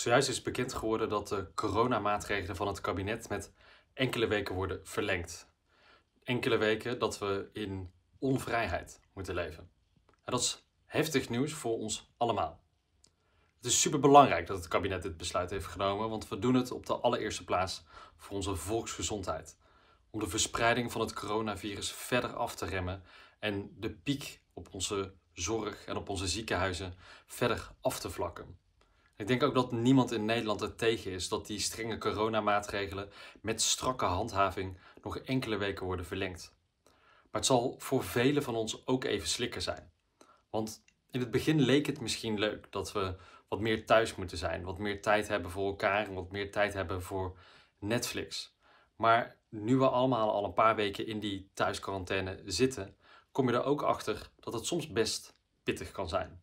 Zojuist is bekend geworden dat de coronamaatregelen van het kabinet met enkele weken worden verlengd. Enkele weken dat we in onvrijheid moeten leven. En dat is heftig nieuws voor ons allemaal. Het is superbelangrijk dat het kabinet dit besluit heeft genomen, want we doen het op de allereerste plaats voor onze volksgezondheid. Om de verspreiding van het coronavirus verder af te remmen en de piek op onze zorg en op onze ziekenhuizen verder af te vlakken. Ik denk ook dat niemand in Nederland er tegen is dat die strenge coronamaatregelen met strakke handhaving nog enkele weken worden verlengd. Maar het zal voor velen van ons ook even slikken zijn. Want in het begin leek het misschien leuk dat we wat meer thuis moeten zijn, wat meer tijd hebben voor elkaar en wat meer tijd hebben voor Netflix. Maar nu we allemaal al een paar weken in die thuisquarantaine zitten, kom je er ook achter dat het soms best pittig kan zijn.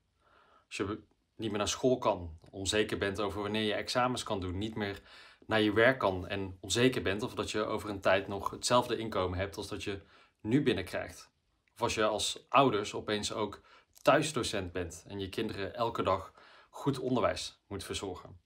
Als je niet meer naar school kan, onzeker bent over wanneer je examens kan doen, niet meer naar je werk kan en onzeker bent of dat je over een tijd nog hetzelfde inkomen hebt als dat je nu binnenkrijgt. Of als je als ouders opeens ook thuisdocent bent en je kinderen elke dag goed onderwijs moet verzorgen.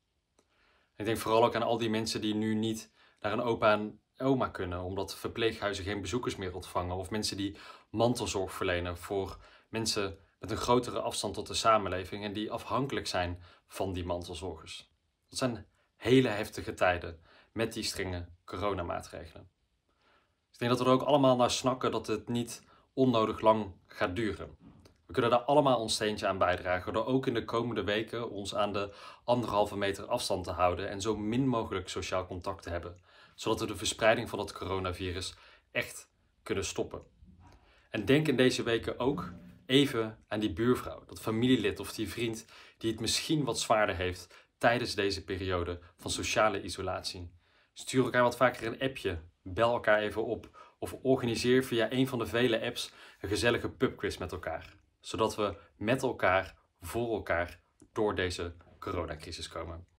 Ik denk vooral ook aan al die mensen die nu niet naar een opa en oma kunnen, omdat verpleeghuizen geen bezoekers meer ontvangen. Of mensen die mantelzorg verlenen voor mensen met een grotere afstand tot de samenleving en die afhankelijk zijn van die mantelzorgers. Dat zijn hele heftige tijden met die strenge coronamaatregelen. Ik denk dat we er ook allemaal naar snakken dat het niet onnodig lang gaat duren. We kunnen daar allemaal ons steentje aan bijdragen door ook in de komende weken ons aan de anderhalve meter afstand te houden en zo min mogelijk sociaal contact te hebben, zodat we de verspreiding van het coronavirus echt kunnen stoppen. En denk in deze weken ook even aan die buurvrouw, dat familielid of die vriend die het misschien wat zwaarder heeft tijdens deze periode van sociale isolatie. Stuur elkaar wat vaker een appje, bel elkaar even op of organiseer via een van de vele apps een gezellige pubquiz met elkaar, zodat we met elkaar voor elkaar door deze coronacrisis komen.